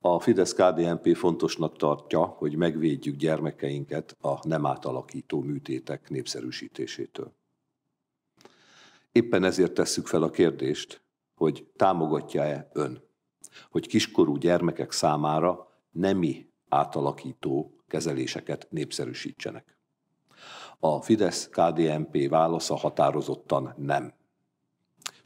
A fidesz KDNP fontosnak tartja, hogy megvédjük gyermekeinket a nem átalakító műtétek népszerűsítésétől. Éppen ezért tesszük fel a kérdést, hogy támogatja-e ön, hogy kiskorú gyermekek számára nemi átalakító kezeléseket népszerűsítsenek. A fidesz KDNP válasza határozottan nem.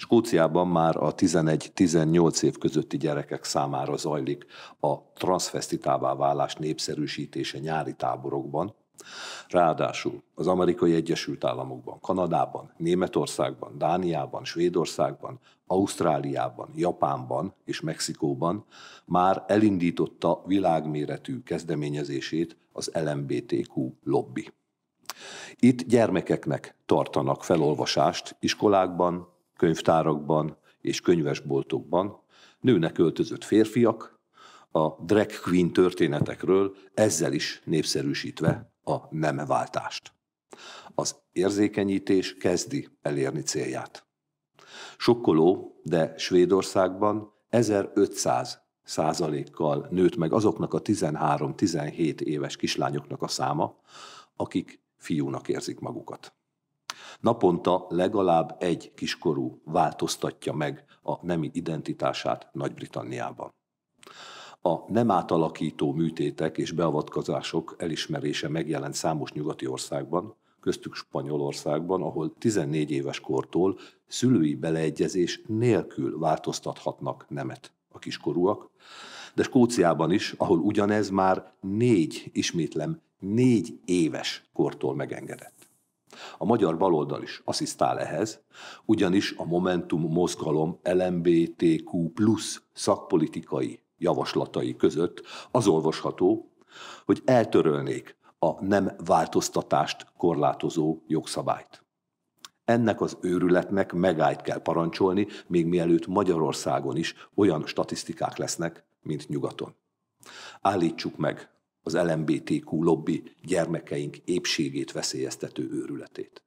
Skóciában már a 11-18 év közötti gyerekek számára zajlik a transvestitává válás népszerűsítése nyári táborokban, Ráadásul az Amerikai Egyesült Államokban, Kanadában, Németországban, Dániában, Svédországban, Ausztráliában, Japánban és Mexikóban már elindította világméretű kezdeményezését az LMBTQ lobby. Itt gyermekeknek tartanak felolvasást iskolákban, könyvtárakban és könyvesboltokban nőnek öltözött férfiak a drag queen történetekről, ezzel is népszerűsítve a nemeváltást. Az érzékenyítés kezdi elérni célját. Sokkoló, de Svédországban 1500 százalékkal nőtt meg azoknak a 13-17 éves kislányoknak a száma, akik fiúnak érzik magukat. Naponta legalább egy kiskorú változtatja meg a nemi identitását Nagy-Britanniában. A nem átalakító műtétek és beavatkozások elismerése megjelent számos nyugati országban, köztük Spanyolországban, ahol 14 éves kortól szülői beleegyezés nélkül változtathatnak nemet a kiskorúak, de Skóciában is, ahol ugyanez már négy, ismétlem, négy éves kortól megengedett. A magyar baloldal is asszisztál ehhez, ugyanis a Momentum mozgalom LMBTQ plusz szakpolitikai javaslatai között az olvasható, hogy eltörölnék a nem változtatást korlátozó jogszabályt. Ennek az őrületnek megállt kell parancsolni, még mielőtt Magyarországon is olyan statisztikák lesznek, mint nyugaton. Állítsuk meg az LMBTQ lobby gyermekeink épségét veszélyeztető őrületét.